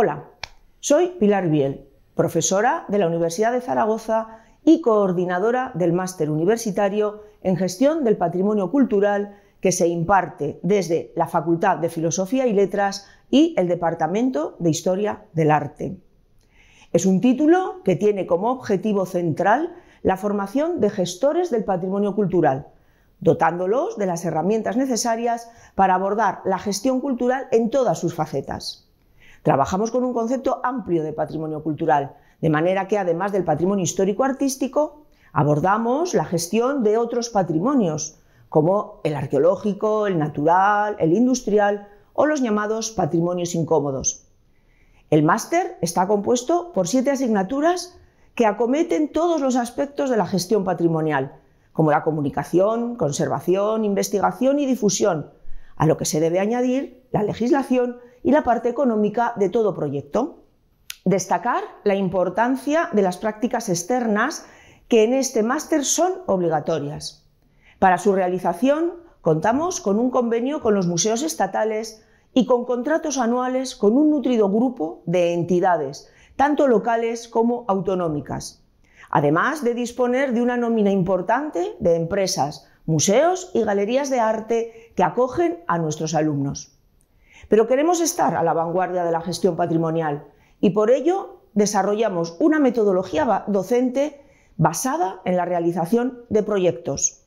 Hola, soy Pilar Biel, profesora de la Universidad de Zaragoza y coordinadora del Máster Universitario en Gestión del Patrimonio Cultural que se imparte desde la Facultad de Filosofía y Letras y el Departamento de Historia del Arte. Es un título que tiene como objetivo central la formación de gestores del patrimonio cultural, dotándolos de las herramientas necesarias para abordar la gestión cultural en todas sus facetas. Trabajamos con un concepto amplio de patrimonio cultural, de manera que además del patrimonio histórico-artístico, abordamos la gestión de otros patrimonios, como el arqueológico, el natural, el industrial o los llamados patrimonios incómodos. El máster está compuesto por siete asignaturas que acometen todos los aspectos de la gestión patrimonial, como la comunicación, conservación, investigación y difusión, a lo que se debe añadir la legislación y la parte económica de todo proyecto. Destacar la importancia de las prácticas externas que en este máster son obligatorias. Para su realización contamos con un convenio con los museos estatales y con contratos anuales con un nutrido grupo de entidades, tanto locales como autonómicas, además de disponer de una nómina importante de empresas, museos y galerías de arte que acogen a nuestros alumnos. Pero queremos estar a la vanguardia de la gestión patrimonial y por ello desarrollamos una metodología docente basada en la realización de proyectos.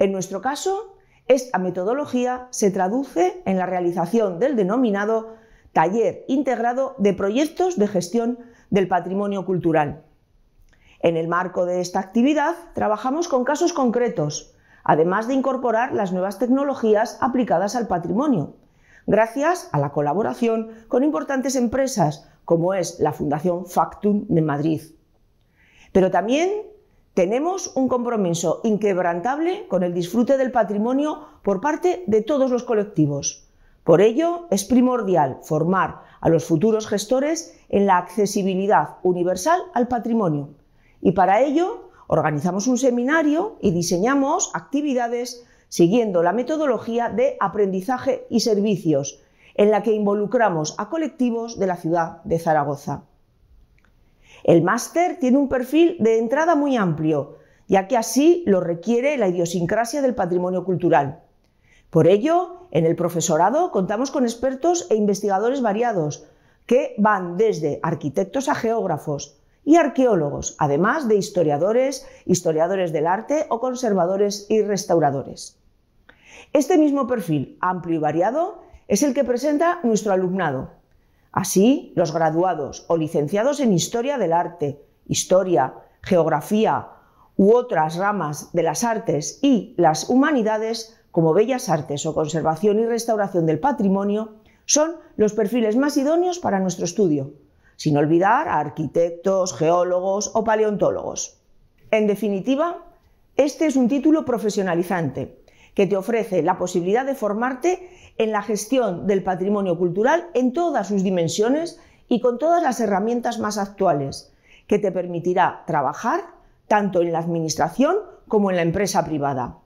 En nuestro caso, esta metodología se traduce en la realización del denominado Taller Integrado de Proyectos de Gestión del Patrimonio Cultural. En el marco de esta actividad trabajamos con casos concretos, además de incorporar las nuevas tecnologías aplicadas al patrimonio, gracias a la colaboración con importantes empresas como es la Fundación Factum de Madrid. Pero también tenemos un compromiso inquebrantable con el disfrute del patrimonio por parte de todos los colectivos. Por ello, es primordial formar a los futuros gestores en la accesibilidad universal al patrimonio. Y para ello, Organizamos un seminario y diseñamos actividades siguiendo la metodología de aprendizaje y servicios, en la que involucramos a colectivos de la ciudad de Zaragoza. El máster tiene un perfil de entrada muy amplio, ya que así lo requiere la idiosincrasia del patrimonio cultural. Por ello, en el profesorado contamos con expertos e investigadores variados, que van desde arquitectos a geógrafos, y arqueólogos, además de historiadores, historiadores del arte o conservadores y restauradores. Este mismo perfil amplio y variado es el que presenta nuestro alumnado. Así, los graduados o licenciados en Historia del Arte, Historia, Geografía u otras ramas de las artes y las humanidades, como Bellas Artes o Conservación y Restauración del Patrimonio, son los perfiles más idóneos para nuestro estudio sin olvidar a arquitectos, geólogos o paleontólogos. En definitiva, este es un título profesionalizante que te ofrece la posibilidad de formarte en la gestión del patrimonio cultural en todas sus dimensiones y con todas las herramientas más actuales, que te permitirá trabajar tanto en la administración como en la empresa privada.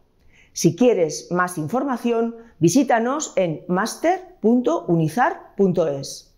Si quieres más información, visítanos en master.unizar.es.